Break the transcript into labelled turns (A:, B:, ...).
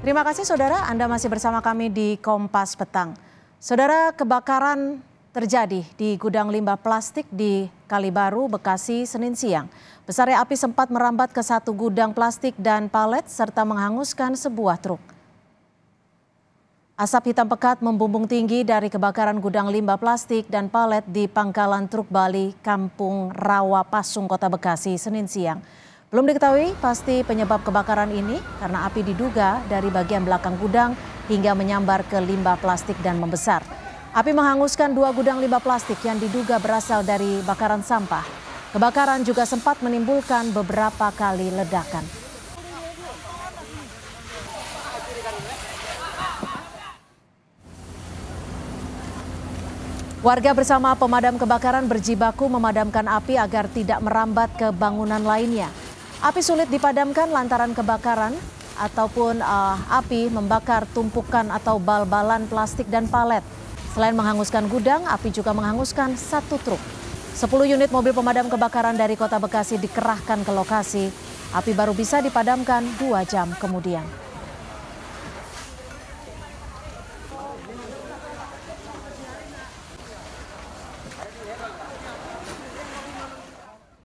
A: Terima kasih saudara, Anda masih bersama kami di Kompas Petang. Saudara, kebakaran terjadi di gudang limbah plastik di Kalibaru, Bekasi, Senin siang. Besarnya api sempat merambat ke satu gudang plastik dan palet serta menghanguskan sebuah truk. Asap hitam pekat membumbung tinggi dari kebakaran gudang limbah plastik dan palet di pangkalan truk Bali, Kampung Rawa Pasung, Kota Bekasi, Senin siang. Belum diketahui pasti penyebab kebakaran ini karena api diduga dari bagian belakang gudang hingga menyambar ke limbah plastik dan membesar. Api menghanguskan dua gudang limbah plastik yang diduga berasal dari bakaran sampah. Kebakaran juga sempat menimbulkan beberapa kali ledakan. Warga bersama pemadam kebakaran berjibaku memadamkan api agar tidak merambat ke bangunan lainnya. Api sulit dipadamkan lantaran kebakaran ataupun uh, api membakar tumpukan atau bal-balan plastik dan palet. Selain menghanguskan gudang, api juga menghanguskan satu truk. 10 unit mobil pemadam kebakaran dari kota Bekasi dikerahkan ke lokasi. Api baru bisa dipadamkan dua jam kemudian.